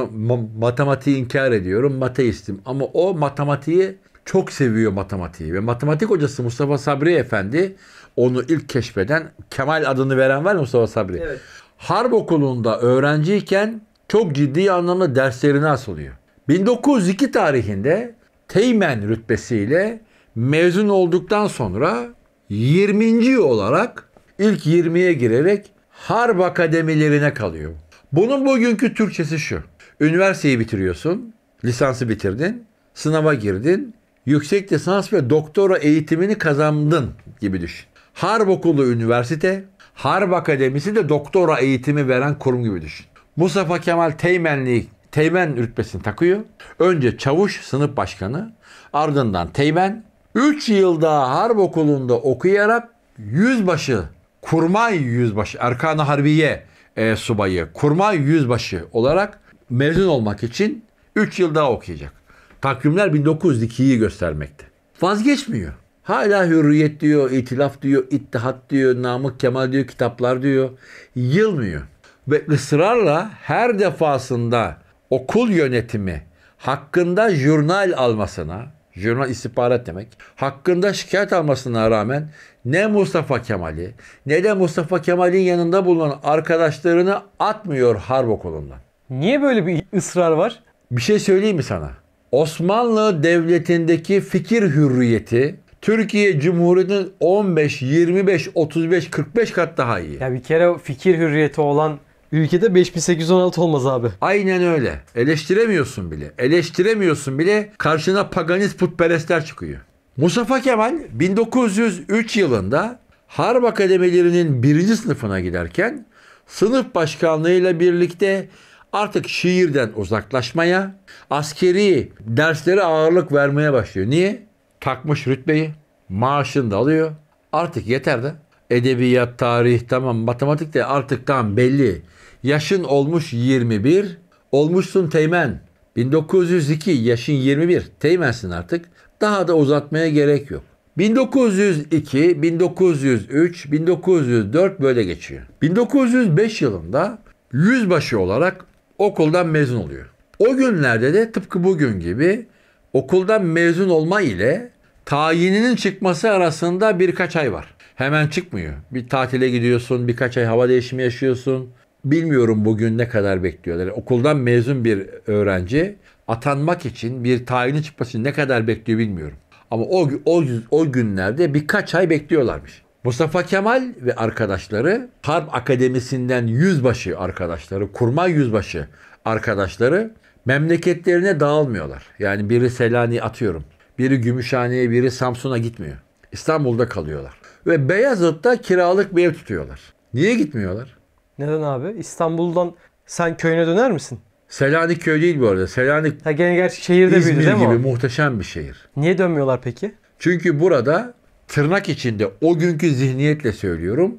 Speaker 1: matematiği inkar ediyorum mateistim. Ama o matematiği çok seviyor matematiği. Ve matematik hocası Mustafa Sabri Efendi onu ilk keşfeden Kemal adını veren var mı Mustafa Sabri? Evet harp okulunda öğrenciyken çok ciddi anlamda derslerine asılıyor. 1902 tarihinde Teğmen rütbesiyle mezun olduktan sonra 20. olarak ilk 20'ye girerek harp akademilerine kalıyor. Bunun bugünkü Türkçesi şu. Üniversiteyi bitiriyorsun, lisansı bitirdin, sınava girdin, yüksek lisans ve doktora eğitimini kazandın gibi düşün. Harp okulu üniversite, Harp Akademisi de doktora eğitimi veren kurum gibi düşün. Mustafa Kemal Teğmenli Teğmen rütbesini takıyor. Önce çavuş sınıf başkanı, ardından Teğmen. 3 yılda harp okulunda okuyarak yüzbaşı, kurmay yüzbaşı, Erkan-ı Harbiye e, subayı, kurmay yüzbaşı olarak mezun olmak için 3 yıl daha okuyacak. Takvimler 1902'yi göstermekte. Vazgeçmiyor. Hala hürriyet diyor, itilaf diyor, ittihat diyor, Namık Kemal diyor, kitaplar diyor. Yılmıyor. Ve ısrarla her defasında okul yönetimi hakkında jurnal almasına, jurnal istihbarat demek, hakkında şikayet almasına rağmen ne Mustafa Kemal'i ne de Mustafa Kemal'in yanında bulunan arkadaşlarını atmıyor harp okulundan. Niye böyle bir ısrar var? Bir şey söyleyeyim mi sana? Osmanlı Devleti'ndeki fikir hürriyeti Türkiye Cumhuriyeti'nin 15, 25, 35, 45 kat daha iyi. Ya bir kere fikir hürriyeti olan ülkede 5816 olmaz abi. Aynen öyle. Eleştiremiyorsun bile. Eleştiremiyorsun bile karşına paganist putperestler çıkıyor. Mustafa Kemal 1903 yılında Harp Akademilerinin birinci sınıfına giderken sınıf başkanlığıyla birlikte artık şiirden uzaklaşmaya, askeri derslere ağırlık vermeye başlıyor. Niye? Takmış rütbeyi. Maaşını da alıyor. Artık yeter de. Edebiyat, tarih tamam matematik de artık tam belli. Yaşın olmuş 21. Olmuşsun teğmen. 1902 yaşın 21. Teğmensin artık. Daha da uzatmaya gerek yok. 1902, 1903, 1904 böyle geçiyor. 1905 yılında yüzbaşı olarak okuldan mezun oluyor. O günlerde de tıpkı bugün gibi okuldan mezun olma ile tayininin çıkması arasında birkaç ay var. Hemen çıkmıyor. Bir tatile gidiyorsun, birkaç ay hava değişimi yaşıyorsun. Bilmiyorum bugün ne kadar bekliyorlar. okuldan mezun bir öğrenci atanmak için bir tayini çıkması için ne kadar bekliyor bilmiyorum. Ama o, o, o günlerde birkaç ay bekliyorlarmış. Mustafa Kemal ve arkadaşları Harp Akademisi'nden yüzbaşı arkadaşları, kurmay yüzbaşı arkadaşları memleketlerine dağılmıyorlar. Yani biri Selanik'e atıyorum. Biri Gümüşhane'ye, biri Samsun'a gitmiyor. İstanbul'da kalıyorlar. Ve Beyazıt'ta kiralık bir ev tutuyorlar. Niye gitmiyorlar? Neden abi? İstanbul'dan sen köyüne döner misin? Selanik köy değil bu arada. Selanik ha, gene gerçi şehirde İzmir büyüdü değil mi gibi o? muhteşem bir şehir. Niye dönmüyorlar peki? Çünkü burada tırnak içinde o günkü zihniyetle söylüyorum.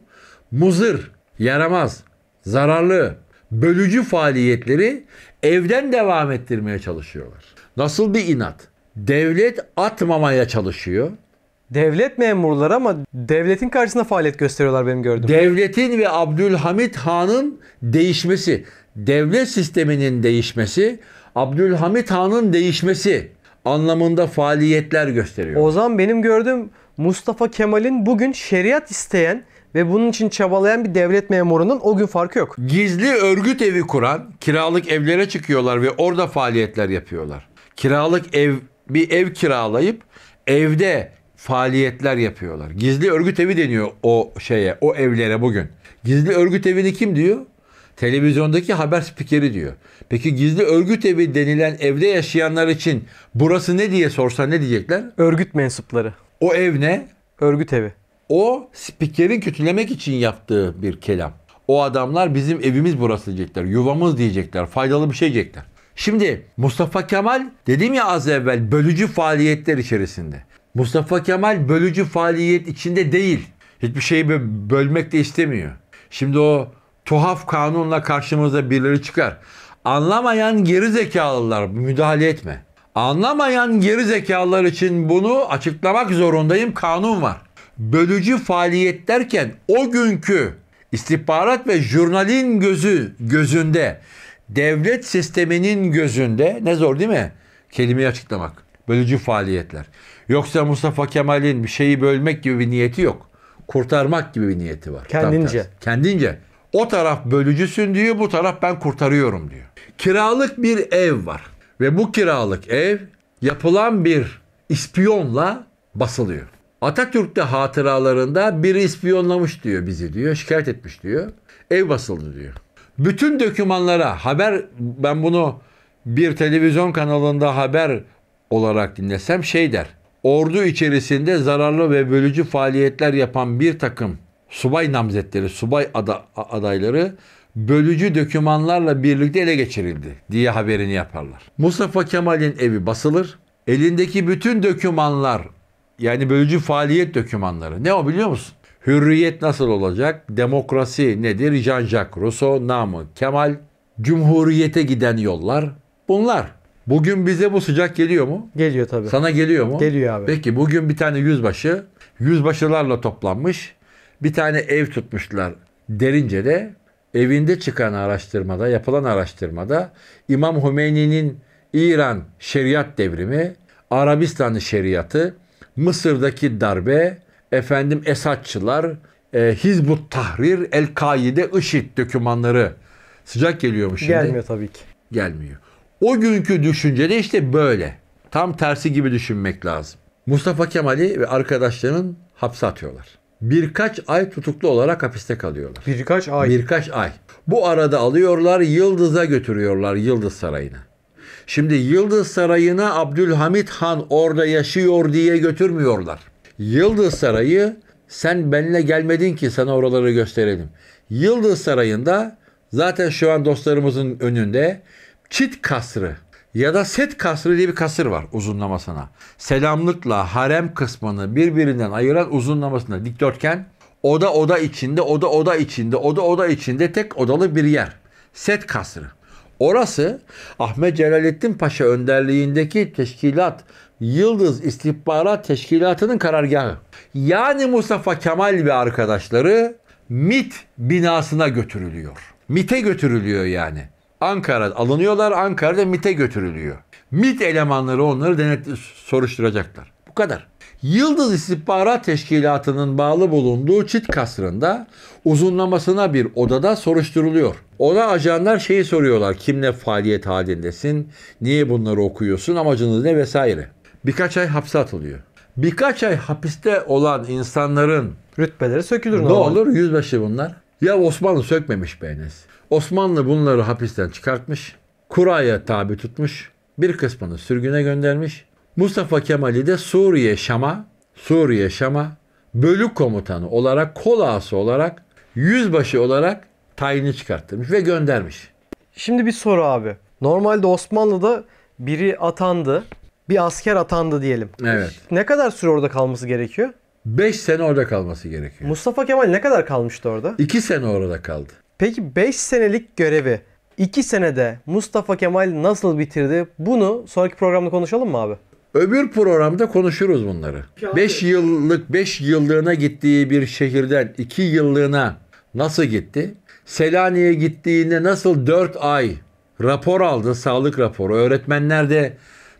Speaker 1: Muzır, yaramaz, zararlı, bölücü faaliyetleri evden devam ettirmeye çalışıyorlar. Nasıl bir inat? Devlet atmamaya çalışıyor. Devlet memurları ama devletin karşısında faaliyet gösteriyorlar benim gördüğüm. Devletin ve Abdülhamit Han'ın değişmesi, devlet sisteminin değişmesi, Abdülhamit Han'ın değişmesi anlamında faaliyetler gösteriyor. Ozan benim gördüğüm Mustafa Kemal'in bugün şeriat
Speaker 2: isteyen ve bunun için çabalayan bir devlet memurunun o gün farkı yok. Gizli örgüt evi
Speaker 1: kuran kiralık evlere çıkıyorlar ve orada faaliyetler yapıyorlar. Kiralık ev bir ev kiralayıp evde faaliyetler yapıyorlar. Gizli örgüt evi deniyor o şeye, o evlere bugün. Gizli örgüt evini kim diyor? Televizyondaki haber spikeri diyor. Peki gizli örgüt evi denilen evde yaşayanlar için burası ne diye sorsa ne diyecekler? Örgüt mensupları. O ev ne? Örgüt evi. O spikerin kötülemek için yaptığı bir kelam. O adamlar bizim evimiz burası diyecekler, yuvamız diyecekler, faydalı bir şey diyecekler. Şimdi Mustafa Kemal dedim ya az evvel bölücü faaliyetler içerisinde. Mustafa Kemal bölücü faaliyet içinde değil. Hiçbir şeyi bölmek de istemiyor. Şimdi o tuhaf kanunla karşımıza birileri çıkar. Anlamayan geri zekalılar müdahale etme. Anlamayan geri zekalılar için bunu açıklamak zorundayım. Kanun var bölücü faaliyet derken o günkü istihbarat ve jurnalin gözü gözünde devlet sisteminin gözünde ne zor değil mi? Kelimeyi açıklamak. Bölücü faaliyetler. Yoksa Mustafa Kemal'in bir şeyi bölmek gibi bir niyeti yok. Kurtarmak gibi bir niyeti var. Kendince. Kendince. O taraf bölücüsün diyor, bu taraf ben kurtarıyorum diyor. Kiralık bir ev var ve bu kiralık ev yapılan bir ispiyonla basılıyor. Atatürk de hatıralarında bir ispiyonlamış diyor bizi diyor. Şikayet etmiş diyor. Ev basıldı diyor. Bütün dokümanlara haber ben bunu bir televizyon kanalında haber olarak dinlesem şey der. Ordu içerisinde zararlı ve bölücü faaliyetler yapan bir takım subay namzetleri, subay ada, adayları bölücü dokümanlarla birlikte ele geçirildi diye haberini yaparlar. Mustafa Kemal'in evi basılır. Elindeki bütün dokümanlar yani bölücü faaliyet dokümanları. Ne o biliyor musun? Hürriyet nasıl olacak? Demokrasi nedir? Jean-Jacques Rousseau, Namı Kemal, Cumhuriyete giden yollar bunlar. Bugün bize bu sıcak geliyor mu? Geliyor tabii. Sana geliyor mu? Geliyor abi. Peki bugün bir tane yüzbaşı, yüzbaşılarla toplanmış. Bir tane ev tutmuşlar derince de evinde çıkan araştırmada, yapılan araştırmada İmam Hümeyni'nin İran şeriat devrimi, Arabistan şeriatı Mısır'daki darbe, efendim Esatçılar, e, Hizbut Tahrir, El-Kaide, IŞİD dokümanları sıcak geliyor mu şimdi? Gelmiyor tabii ki. Gelmiyor. O günkü düşüncede işte böyle. Tam tersi gibi düşünmek lazım. Mustafa Kemal'i ve arkadaşlarının hapse atıyorlar. Birkaç ay tutuklu olarak hapiste kalıyorlar. Birkaç ay. Birkaç ay. Bu arada alıyorlar Yıldız'a götürüyorlar Yıldız Sarayı'na. Şimdi Yıldız Sarayı'na Abdülhamit Han orada yaşıyor diye götürmüyorlar. Yıldız Sarayı sen benimle gelmedin ki sana oraları gösterelim. Yıldız Sarayı'nda zaten şu an dostlarımızın önünde Çit Kasrı ya da Set Kasrı diye bir kasır var uzunlamasına. Selamlıkla harem kısmını birbirinden ayıran uzunlamasına dikdörtgen oda oda içinde, oda oda içinde, oda oda içinde tek odalı bir yer. Set Kasrı. Orası Ahmet Celalettin Paşa önderliğindeki teşkilat Yıldız İstihbarat Teşkilatı'nın karargahı. Yani Mustafa Kemal ve arkadaşları MIT binasına götürülüyor. MIT'e götürülüyor yani. Ankara'da alınıyorlar, Ankara'da MIT'e götürülüyor. MIT elemanları onları denet soruşturacaklar. Bu kadar. Yıldız İstihbarat Teşkilatı'nın bağlı bulunduğu Çit Kasrı'nda uzunlamasına bir odada soruşturuluyor. Ona ajanlar şeyi soruyorlar. Kimle faaliyet halindesin? Niye bunları okuyorsun? Amacınız ne? Vesaire. Birkaç ay hapse atılıyor. Birkaç ay hapiste olan insanların rütbeleri sökülür. Ne normal. olur? Yüzbaşı bunlar. Ya Osmanlı sökmemiş beğeniz. Osmanlı bunları hapisten çıkartmış. Kuraya tabi tutmuş. Bir kısmını sürgüne göndermiş. Mustafa Kemal'i de Suriye Şam'a, Suriye Şam'a bölük komutanı olarak, kol ağası olarak, yüzbaşı olarak tayini çıkarttırmış ve göndermiş.
Speaker 2: Şimdi bir soru abi. Normalde Osmanlı'da biri atandı, bir asker atandı diyelim. Evet. Ne kadar süre orada kalması gerekiyor? 5 sene orada kalması gerekiyor. Mustafa Kemal ne kadar kalmıştı orada? 2 sene orada kaldı. Peki 5 senelik görevi 2 senede Mustafa Kemal nasıl bitirdi? Bunu sonraki programda konuşalım mı abi? Öbür
Speaker 1: programda konuşuruz bunları. 5 yıllık 5 yıllığına gittiği bir şehirden 2 yıllığına nasıl gitti? Selanik'e gittiğinde nasıl 4 ay rapor aldı, sağlık raporu. Öğretmenler de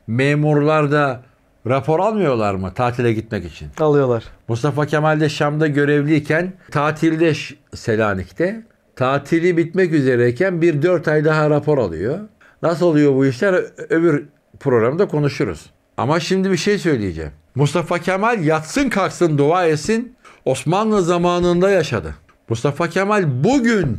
Speaker 1: memurlar da rapor almıyorlar mı tatile gitmek için? Alıyorlar. Mustafa Kemal de Şam'da görevliyken tatilde Selanik'te tatili bitmek üzereyken bir 4 ay daha rapor alıyor. Nasıl oluyor bu işler? Öbür programda konuşuruz. Ama şimdi bir şey söyleyeceğim. Mustafa Kemal yatsın kalksın dua etsin Osmanlı zamanında yaşadı. Mustafa Kemal bugün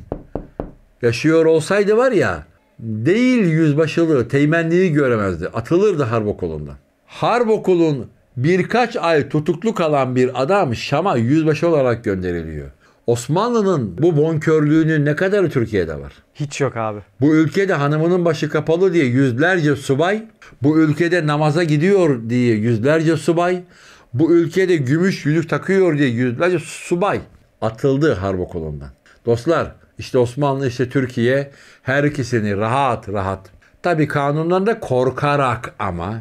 Speaker 1: yaşıyor olsaydı var ya değil yüzbaşılığı, teğmenliği göremezdi. Atılırdı harp okulundan. Harp okulun birkaç ay tutuklu kalan bir adam Şam'a yüzbaşı olarak gönderiliyor. Osmanlı'nın bu bonkörlüğünün ne kadarı Türkiye'de var? Hiç yok abi. Bu ülkede hanımının başı kapalı diye yüzlerce subay, bu ülkede namaza gidiyor diye yüzlerce subay, bu ülkede gümüş yüzük takıyor diye yüzlerce subay atıldı harp okulundan. Dostlar işte Osmanlı işte Türkiye her ikisini rahat rahat. Tabii kanundan da korkarak ama.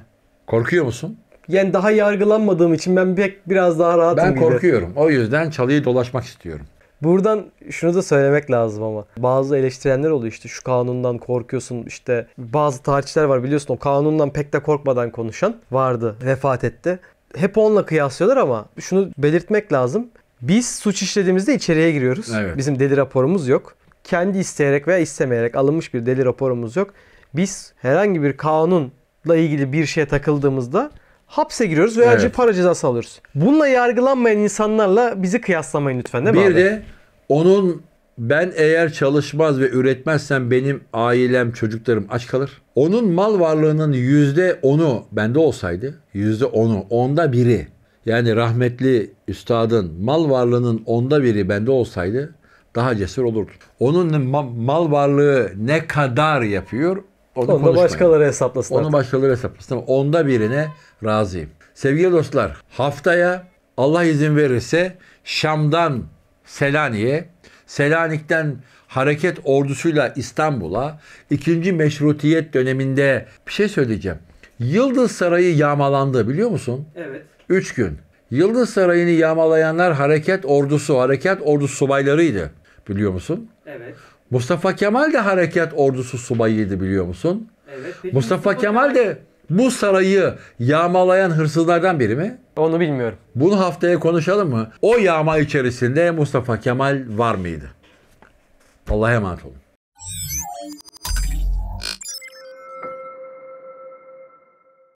Speaker 1: Korkuyor musun?
Speaker 2: yani daha yargılanmadığım için ben pek biraz daha rahatım. Ben korkuyorum. Gibi.
Speaker 1: O yüzden çalıyı dolaşmak istiyorum.
Speaker 2: Buradan şunu da söylemek lazım ama. Bazı eleştirenler oluyor işte şu kanundan korkuyorsun işte bazı tarihçiler var biliyorsun o kanundan pek de korkmadan konuşan vardı vefat etti. Hep onunla kıyaslıyorlar ama şunu belirtmek lazım. Biz suç işlediğimizde içeriye giriyoruz. Evet. Bizim deli raporumuz yok. Kendi isteyerek veya istemeyerek alınmış bir deli raporumuz yok. Biz herhangi bir kanunla ilgili bir şeye takıldığımızda
Speaker 1: hapse giriyoruz veya evet.
Speaker 2: para cezası alıyoruz. Bununla yargılanmayan insanlarla bizi kıyaslamayın
Speaker 1: lütfen değil mi Bir abi? de onun ben eğer çalışmaz ve üretmezsem benim ailem, çocuklarım aç kalır. Onun mal varlığının yüzde onu bende olsaydı, yüzde onu, onda biri. Yani rahmetli üstadın mal varlığının onda biri bende olsaydı daha cesur olurdu. Onun mal varlığı ne kadar yapıyor onu, onu da başkaları hesaplasın. Onu artık. başkaları hesaplasın. onda birine razıyım. Sevgili dostlar haftaya Allah izin verirse Şam'dan Selanik'e, Selanik'ten hareket ordusuyla İstanbul'a, ikinci meşrutiyet döneminde bir şey söyleyeceğim. Yıldız Sarayı yağmalandı biliyor musun? Evet. Üç gün. Yıldız Sarayı'nı yağmalayanlar hareket ordusu, hareket ordusu subaylarıydı biliyor musun? Evet. Mustafa Kemal de harekat ordusu subayıydı biliyor musun? Evet. Mustafa, Mustafa Kemal de bu sarayı yağmalayan hırsızlardan biri mi? Onu bilmiyorum. Bunu haftaya konuşalım mı? O yağma içerisinde Mustafa Kemal var mıydı? Allah'a emanet olun.